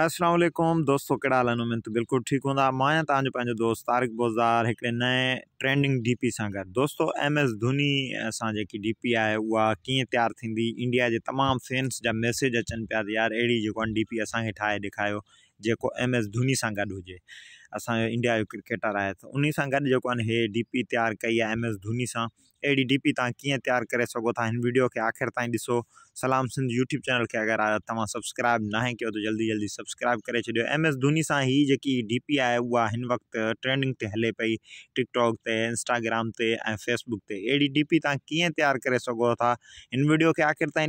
असलम दोस्तों कड़ा हाल आहिनि तो बिल्कुल ठीक हूँ मैं मां आहियां दोस्त तारिक बोज़ार एक नए ट्रेंडिंग डीपी पी सां गॾु एम एस धोनी सां डीपी डी पी आहे उहा कीअं इंडिया के तमाम फैंस जा मैसेज अचनि पे यार अड़ी जो डीपी असाए पी असांखे एम एस धोनी सां गॾु हुजे असांजो इंडिया जो क्रिकेटर है त उन सां गॾु जेको आहे हे कई आहे एम एस धोनी सां अड़ी डीपी तुम कि तैयार कर सो था वीडियो के आख़िर ताईं ॾिसो सलाम सिंध यूट्यूब चैनल के अगर तव्हां सब्सक्राइब ना किया तो जल्दी जल्दी सब्सक्राइब कर छो एम एस धोनी ही जी डी डीपी है वह इन वक्त ट्रेंडिंग से हल पी टिकटॉक से इंस्टाग्राम से फेसबुक से अड़ी डीपी पी कीअं तैयार कर सघो था वीडियो के आख़िर ताईं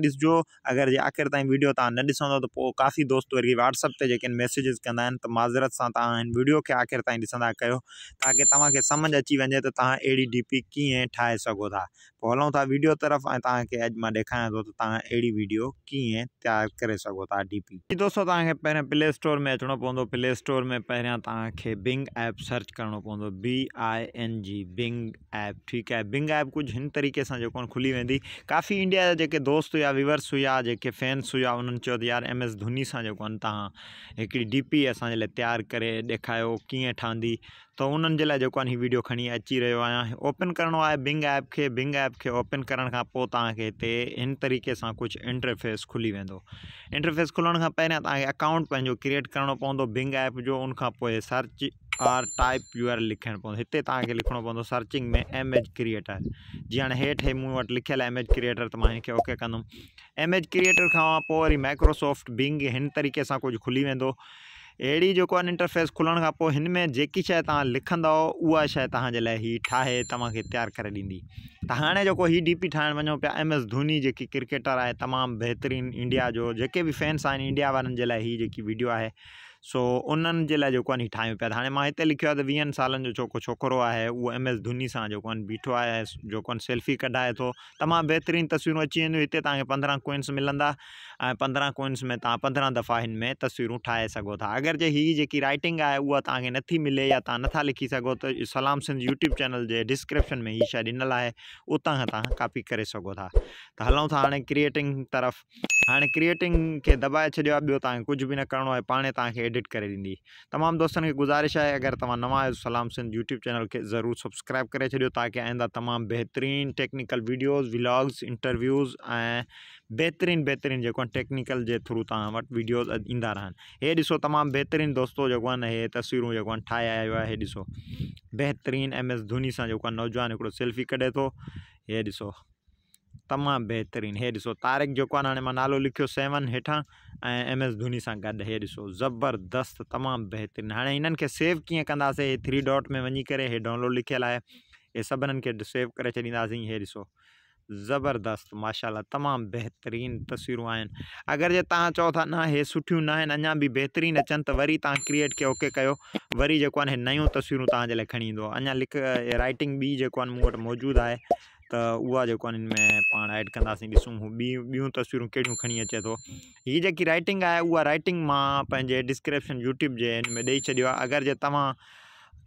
अगर जो आख़िर ताईं वीडियो तव्हां न काफ़ी दोस्त वे व्हाट्सअप से जेके मैसेजिस कंदा माज़रत से तव्हां हिन वीडियो के आख़िर ताईं ॾिसंदा कयो ताकी तव्हांखे अची वे तो तव्हां डी डीपी कि ठाहे ಬೋದಾ हलूँ हलूं था वीडियो तरफ़ अज तव्हांखे अॼु मां ॾेखारियां वीडियो कीअं तैयार कर सो था डी पी दोस्तो तव्हांखे पहिरियां प्ले स्टोर में अचो पवंदो प्ले स्टोर में पहिरियां तव्हांखे बिंग ऐप सर्च करिणो पवंदो B I N G Bing app ठीक है बिंग ऐप कुछ इन तरीक़े से जेको खुली वेंदी काफ़ी इंडिया के दोस्त हुया व्यूवर्स हुआ जो फैन्स हुआ उन्होंने चयो यार एम एस धोनी से जेको आहिनि तव्हां हिकिड़ी डी पी असांजे लाइ तयारु करे ॾेखारियो कीअं ठहंदी त उन्हनि जे वीडियो खी अची रो ओपन करिणो है बिंग ऐप के बिंग ऐप ऐप के ओपन करण खां पोइ तव्हांखे हिते हिन तरीक़े सां कुझु इंटरफेस खुली वेंदो इंटरफेस खुलण खां पहिरियां तव्हांखे अकाउंट पंहिंजो क्रिएट करिणो पवंदो बिंग ऐप जो उनखां पोइ search R type U R लिखणो पवंदो हिते लिखणो पवंदो सर्चिंग में एम एज क्रिएटर जीअं हाणे हेठि हे मूं वटि लिखियलु एम एज क्रिएटर त मां हिनखे ओके कंदुमि एम एज क्रिएटर खां पोइ वरी माइक्रोसॉफ्ट बिंग हिन तरीक़े सां कुछ खुली वेंदो अड़ी जो इंटरफेस खुलण खां पोइ हिन में जेकी शइ तव्हां लिखंदव उहा शइ तो हाँ जो हीउ डी पी ठाहिणु वञूं एम एस धोनी जी क्रिकेटर है तमाम बेहतरीन इंडिया जो जे भी फैन्स आज इंडिया वारनि हि जी वीडियो है सो उन जे लाइ जेको आहे हीउ ठाहियूं है त छोको छोकरो है वो एम एस धोनी से जो बीठो है जो आहे सेल्फी कढाए तो तमाम बेहतरीन तस्वीरों अची वो इतने तक पंद्रह कोइंस मिलंदा पंद्रह कोइंस में तुम पंद्रह दफ़ा इनमें में तस्वीरूं ठाहे सघो था अगर जी हीअ जेकी राइटिंग है वह तक नी मिले या तथा लिखी सो तो सलाम सिंध यूट्यूब चैनल के डिस्क्रिप्शन में हीअ शइ ॾिनल है उत कॉपी कर कापी करे सघो था त था हाँ क्रिएटिंग तरफ़ हाँ क्रिएटिंग के दबाए छो आहे भी न करो है पाने तक एडिट कर दी तमाम दोस्तों की गुज़ारिश है अगर तुम नवा आहियो सलाम सिंध यूट्यूब चैनल के जरूर सब्सक्राइब कर छॾियो ताकि आईंदा तमाम बेहतरीन टेक्निकल वीडियोज़ व्लॉग्स इंटरव्यूज़ ए बेहतरीन बेहतरीन जो टेक्निकल के थ्रू तट वीडियोज़ इंदा रहन हे ऐसो तमाम बेहतरीन दोस्तों जो है न हे तस्वीरूं जेको आहे बेहतरीन एम एस धोनी से नौजवान सेल्फी कढे तो ये ॾिसो तमाम बेहतरीन ये ॾिसो तारक जो आहे न हाणे मां नालो लिखियो सेवन हेठां एम एस धोनी सां गॾु हे ॾिसो ज़बरदस्तु तमामु बहितरीनु हाणे हिननि सेव कीअं कंदासीं थ्री डॉट में वही डाउनलोड लिखल है हे सभिनीनि खे सेव करे छॾींदासीं ये ॾिसो ज़बरदस्त माशाल्लाह तमाम बेहतरीन तस्वीरों आहिनि अगरि जे तव्हां चओ था न हे सुठियूं न आहिनि अञा बि बहितरीनु वरी तव्हां क्रिएट खे ओके कयो वरी जो आहे नयूं तस्वीरूं तव्हांजे लाइ खणी ईंदो अञा लिख राइटिंग ॿी जो आहे मूं वटि मौजूदु आहे त उहा जेको आहे हिन में पाण ऐड कंदासीं ॾिसूं हू अचे तो ये जी राइटिंग है वह राइटिंग डिस्क्रिप्शन यूट्यूब जे हिन में ॾेई छॾियो आहे अगरि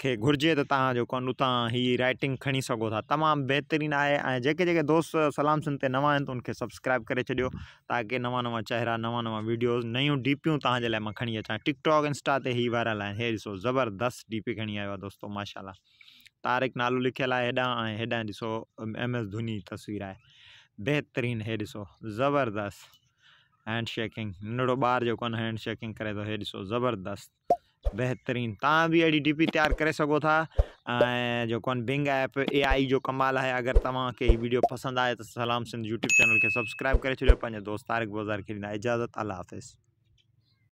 के घुर्ज तो तव्हां जेको आहिनि उतां हीअ राइटिंग खणी सो था तमाम बेहतरीन आहे जे जेके दो दोस्त सलाम सिंध ते तो उनके सब्सक्राइब कर छॾियो ताकि नवा नवा चेहरा नवा नवा वीडियोज़ नयू डीपी तव्हांजे लाइ मां टिकटॉक इंस्टा से ही वायरल है हे ॾिसो जबरदस्त डीपी खी आयो दोस्तों माशाला तारिक नालो लिखल है एडा ऐं ऐसो एम एस धोनी तस्वीर है बेहतरीन हे ॾिसो जबरदस्त हैंड शेकिंग नंढड़ो जो जेको हैंड शेकिंग करे हे ॾिसो जबरदस्त बेहतरीन ત્યાં भी अड़ी ડીપી तैयार कर सघो था जो कौन बिंग ऐप ए आई जो कमाल है अगर तव्हांखे हीअ वीडियो पसंद आए तो सलाम सिंध यूट्यूब चैनल के सब्सक्राइब करे छॾियो दोस्त तारिक बोज़ार खे इजाज़त अल्लाह हाफ़िज़